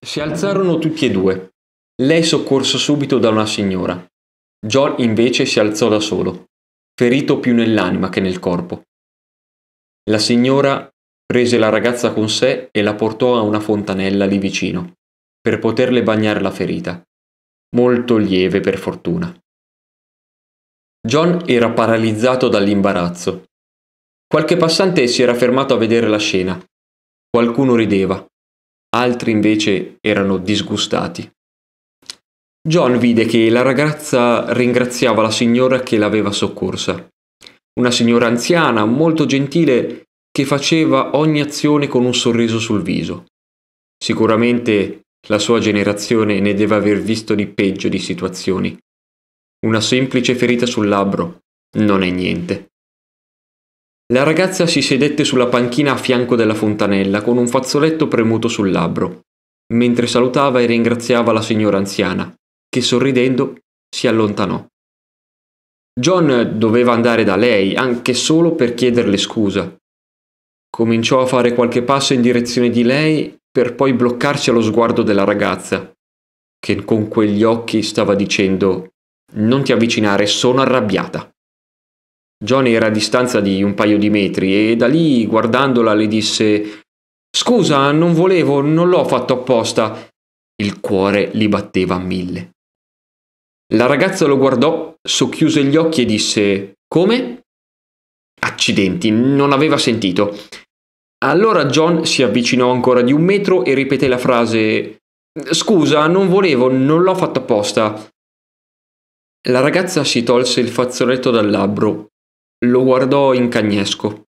Si alzarono tutti e due. Lei soccorso subito da una signora. John invece si alzò da solo, ferito più nell'anima che nel corpo. La signora prese la ragazza con sé e la portò a una fontanella lì vicino, per poterle bagnare la ferita. Molto lieve per fortuna. John era paralizzato dall'imbarazzo. Qualche passante si era fermato a vedere la scena. Qualcuno rideva, altri invece erano disgustati. John vide che la ragazza ringraziava la signora che l'aveva soccorsa. Una signora anziana, molto gentile, che faceva ogni azione con un sorriso sul viso. Sicuramente la sua generazione ne deve aver visto di peggio di situazioni. Una semplice ferita sul labbro non è niente. La ragazza si sedette sulla panchina a fianco della fontanella con un fazzoletto premuto sul labbro, mentre salutava e ringraziava la signora anziana, che sorridendo si allontanò. John doveva andare da lei anche solo per chiederle scusa. Cominciò a fare qualche passo in direzione di lei per poi bloccarsi allo sguardo della ragazza, che con quegli occhi stava dicendo Non ti avvicinare, sono arrabbiata. Johnny era a distanza di un paio di metri e da lì, guardandola, le disse Scusa, non volevo, non l'ho fatto apposta. Il cuore gli batteva a mille. La ragazza lo guardò, socchiuse gli occhi e disse Come? Accidenti, non aveva sentito. Allora John si avvicinò ancora di un metro e ripeté la frase Scusa, non volevo, non l'ho fatto apposta. La ragazza si tolse il fazzoletto dal labbro lo guardò in cagnesco.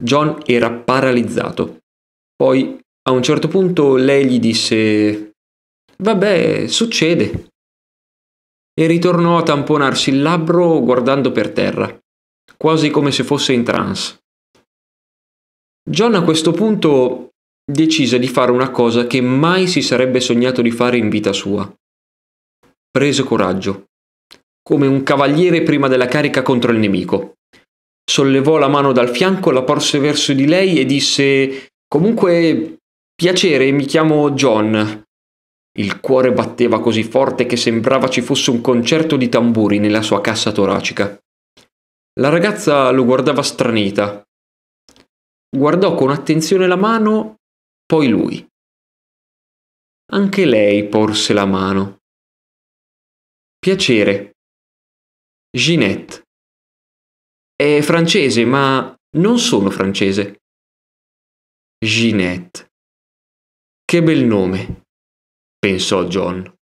John era paralizzato. Poi, a un certo punto, lei gli disse Vabbè, succede. E ritornò a tamponarsi il labbro guardando per terra, quasi come se fosse in trance. John a questo punto decise di fare una cosa che mai si sarebbe sognato di fare in vita sua. Prese coraggio, come un cavaliere prima della carica contro il nemico sollevò la mano dal fianco, la porse verso di lei e disse Comunque, piacere, mi chiamo John. Il cuore batteva così forte che sembrava ci fosse un concerto di tamburi nella sua cassa toracica. La ragazza lo guardava stranita. Guardò con attenzione la mano, poi lui. Anche lei porse la mano. Piacere. Ginette. È francese, ma non sono francese. Ginette. Che bel nome, pensò John.